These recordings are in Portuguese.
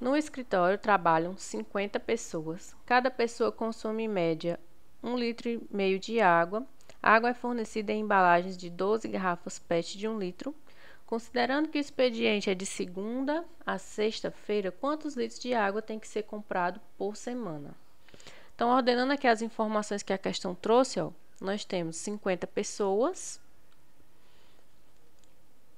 No escritório trabalham 50 pessoas. Cada pessoa consome em média um litro e meio de água. A água é fornecida em embalagens de 12 garrafas PET de 1 litro. Considerando que o expediente é de segunda a sexta-feira, quantos litros de água tem que ser comprado por semana? Então, ordenando aqui as informações que a questão trouxe, ó, nós temos 50 pessoas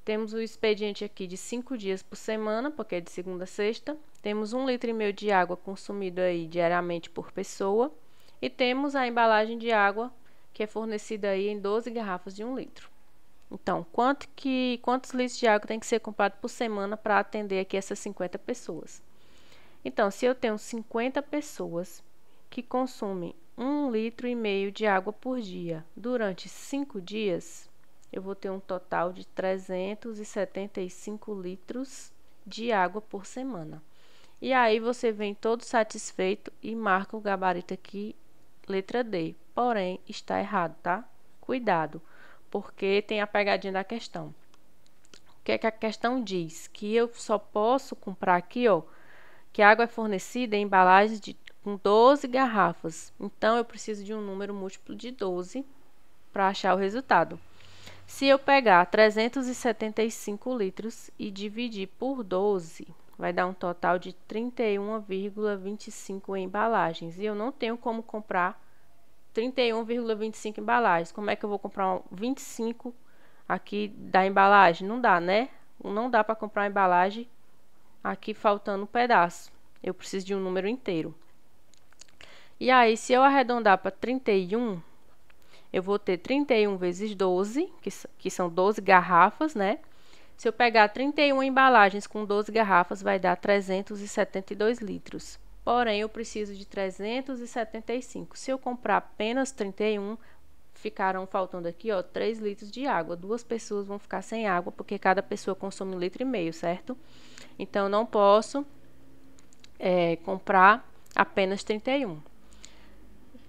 temos o expediente aqui de 5 dias por semana, porque é de segunda a sexta. Temos 1,5 um litro e meio de água consumido aí diariamente por pessoa. E temos a embalagem de água que é fornecida aí em 12 garrafas de 1 um litro. Então, quanto que, quantos litros de água tem que ser comprado por semana para atender aqui essas 50 pessoas? Então, se eu tenho 50 pessoas que consumem 1,5 um litro e meio de água por dia durante 5 dias, eu vou ter um total de 375 litros de água por semana. E aí você vem todo satisfeito e marca o gabarito aqui, letra D. Porém, está errado, tá? Cuidado, porque tem a pegadinha da questão. O que é que a questão diz? Que eu só posso comprar aqui, ó, que a água é fornecida em embalagens de, com 12 garrafas. Então, eu preciso de um número múltiplo de 12 para achar o resultado. Se eu pegar 375 litros e dividir por 12, vai dar um total de 31,25 embalagens. E eu não tenho como comprar 31,25 embalagens. Como é que eu vou comprar 25 aqui da embalagem? Não dá, né? Não dá para comprar uma embalagem aqui faltando um pedaço. Eu preciso de um número inteiro. E aí, se eu arredondar para 31, eu vou ter 31 vezes 12, que, que são 12 garrafas, né? Se eu pegar 31 embalagens com 12 garrafas, vai dar 372 litros. Porém, eu preciso de 375. Se eu comprar apenas 31, ficaram faltando aqui, ó, 3 litros de água. Duas pessoas vão ficar sem água, porque cada pessoa consome um litro e meio, certo? Então, não posso é, comprar apenas 31.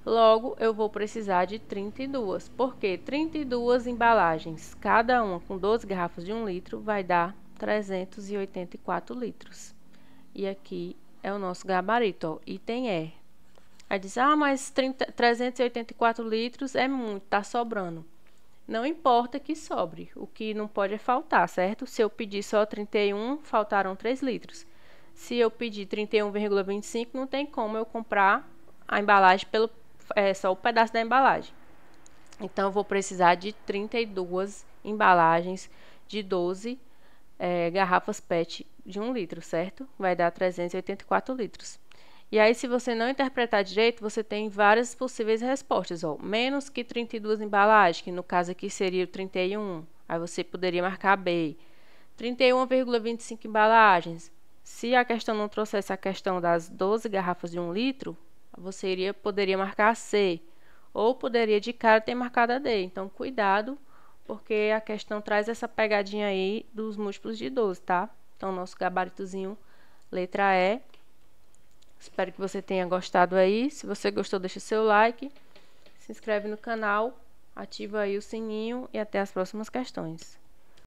Logo, eu vou precisar de 32, porque 32 embalagens, cada uma com 12 garrafas de 1 litro, vai dar 384 litros. E aqui é o nosso gabarito, ó, item E. É. Aí diz, ah, mas 30, 384 litros é muito, tá sobrando. Não importa que sobre, o que não pode é faltar, certo? Se eu pedir só 31, faltaram 3 litros. Se eu pedir 31,25, não tem como eu comprar a embalagem pelo é só o um pedaço da embalagem. Então, eu vou precisar de 32 embalagens de 12 é, garrafas PET de 1 litro, certo? Vai dar 384 litros. E aí, se você não interpretar direito, você tem várias possíveis respostas. Ó, menos que 32 embalagens, que no caso aqui seria 31. Aí você poderia marcar B. 31,25 embalagens. Se a questão não trouxesse a questão das 12 garrafas de 1 litro, você iria, poderia marcar C, ou poderia de cara ter marcado D. Então, cuidado, porque a questão traz essa pegadinha aí dos múltiplos de 12, tá? Então, nosso gabaritozinho, letra E. Espero que você tenha gostado aí. Se você gostou, deixa seu like, se inscreve no canal, ativa aí o sininho e até as próximas questões.